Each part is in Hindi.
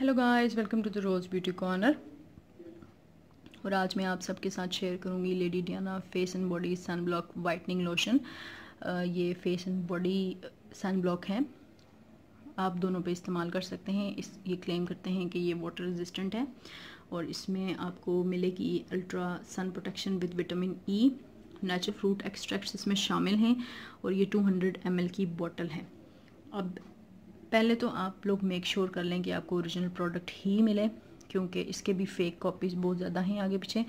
hello guys welcome to the rose beauty corner और आज मैं आप सबके साथ शेयर करूंगी lady Diana face and body sunblock whitening lotion ये face and body sunblock है आप दोनों पे इस्तेमाल कर सकते हैं इस ये क्लेम करते हैं कि ये वाटर रेजिस्टेंट है और इसमें आपको मिलेगी ultra sun protection with vitamin E natural fruit extracts इसमें शामिल हैं और ये 200 ml की बॉटल है अब पहले तो आप लोग मेक श्योर कर लें कि आपको ओरिजिनल प्रोडक्ट ही मिले क्योंकि इसके भी फेक कॉपीज़ बहुत ज़्यादा हैं आगे पीछे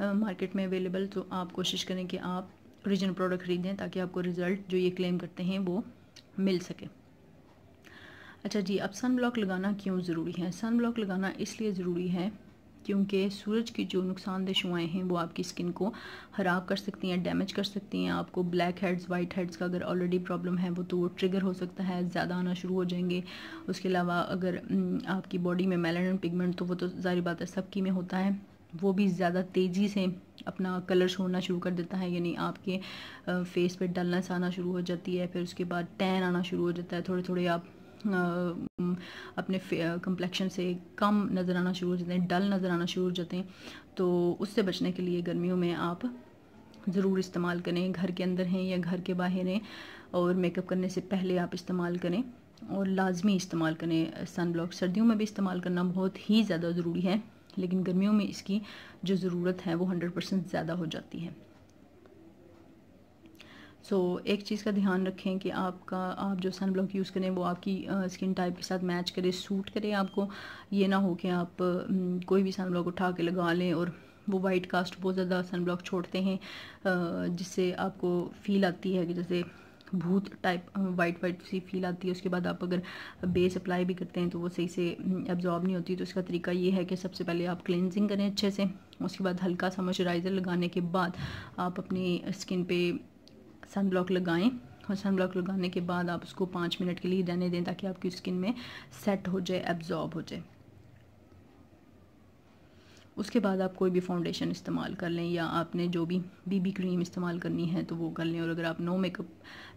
मार्केट में अवेलेबल तो आप कोशिश करें कि आप ओरिजिनल प्रोडक्ट खरीदें ताकि आपको रिज़ल्ट जो ये क्लेम करते हैं वो मिल सके अच्छा जी अब सन ब्लॉक लगाना क्यों ज़रूरी है सन ब्लॉक लगाना इसलिए ज़रूरी है क्योंकि सूरज की जो नुकसानदेह शुआएँ हैं वो आपकी स्किन को ख़राब कर सकती हैं डैमेज कर सकती हैं आपको ब्लैक हेड्स वाइट हेड्स का अगर ऑलरेडी प्रॉब्लम है वो तो वो ट्रिगर हो सकता है ज़्यादा आना शुरू हो जाएंगे उसके अलावा अगर आपकी बॉडी में मेलानिन पिगमेंट तो वो तो जारी बात है सबकी में होता है वो भी ज़्यादा तेज़ी से अपना कलर छोड़ना शुरू कर देता है यानी आपके फेस पर डलनेस आना शुरू हो जाती है फिर उसके बाद टैन आना शुरू हो जाता है थोड़े थोड़े आप अपने कंप्लेक्शन से कम नज़र आना शुरू हो जाते हैं डल नज़र आना शुरू हो जाते हैं तो उससे बचने के लिए गर्मियों में आप ज़रूर इस्तेमाल करें घर के अंदर हैं या घर के बाहर हैं और मेकअप करने से पहले आप इस्तेमाल करें और लाजमी इस्तेमाल करें सन ब्लॉक सर्दियों में भी इस्तेमाल करना बहुत ही ज़्यादा ज़रूरी है लेकिन गर्मियों में इसकी जो ज़रूरत है वो हंड्रेड परसेंट ज़्यादा हो जाती है सो so, एक चीज़ का ध्यान रखें कि आपका आप जो सन ब्लॉक यूज़ करें वो आपकी स्किन टाइप के साथ मैच करे सूट करे आपको ये ना हो कि आप कोई भी सन ब्लॉक उठा के लगा लें और वो वाइट कास्ट बहुत ज़्यादा सन ब्लॉक छोड़ते हैं जिससे आपको फील आती है कि जैसे भूत टाइप वाइट वाइट सी फील आती है उसके बाद आप अगर बेस अप्लाई भी करते हैं तो वो सही से एब्जॉर्ब नहीं होती तो इसका तरीका ये है कि सबसे पहले आप क्लेंजिंग करें अच्छे से उसके बाद हल्का सा मॉइस्चराइज़र लगाने के बाद आप अपनी स्किन पे सन ब्लॉक लगाएं और सन ब्लॉक लगाने के बाद आप उसको पाँच मिनट के लिए रहने दें ताकि आपकी स्किन में सेट हो जाए एब्जॉर्ब हो जाए उसके बाद आप कोई भी फाउंडेशन इस्तेमाल कर लें या आपने जो भी बीबी क्रीम इस्तेमाल करनी है तो वो कर लें और अगर आप नो मेकअप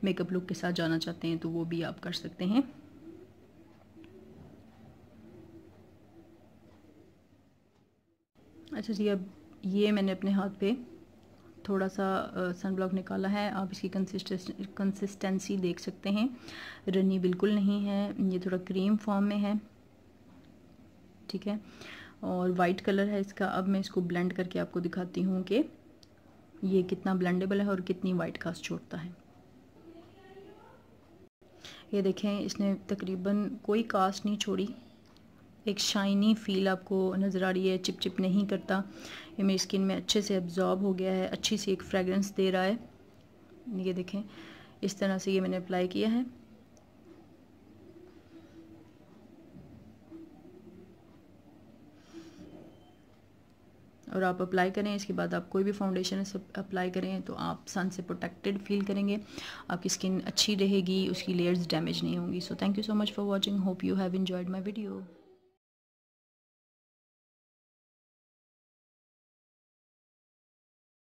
मेकअप लुक के साथ जाना चाहते हैं तो वो भी आप कर सकते हैं अच्छा जी अब ये मैंने अपने हाथ पे थोड़ा सा सन ब्लॉक निकाला है आप इसकी कंसिस्टेंसी कंसिस्टेंसी देख सकते हैं रनी बिल्कुल नहीं है ये थोड़ा क्रीम फॉर्म में है ठीक है और वाइट कलर है इसका अब मैं इसको ब्लेंड करके आपको दिखाती हूँ कि ये कितना ब्लेंडेबल है और कितनी वाइट कास्ट छोड़ता है ये देखें इसने तकरीबन कोई कास्ट नहीं छोड़ी एक शाइनी फील आपको नज़र आ रही है चिप चिप नहीं करता ये मेरी स्किन में अच्छे से अब्जॉर्ब हो गया है अच्छी सी एक फ्रेगरेंस दे रहा है ये देखें इस तरह से ये मैंने अप्लाई किया है और आप अप्लाई करें इसके बाद आप कोई भी फाउंडेशन अप्लाई करें तो आप सन से प्रोटेक्टेड फील करेंगे आपकी स्किन अच्छी रहेगी उसकी लेयर्स डैमेज नहीं होंगी so thank you so much for watching hope you have enjoyed my video